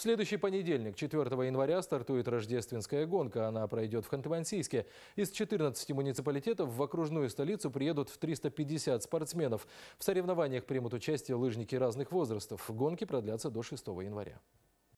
В следующий понедельник, 4 января, стартует рождественская гонка. Она пройдет в Ханты-Мансийске. Из 14 муниципалитетов в окружную столицу приедут в 350 спортсменов. В соревнованиях примут участие лыжники разных возрастов. Гонки продлятся до 6 января.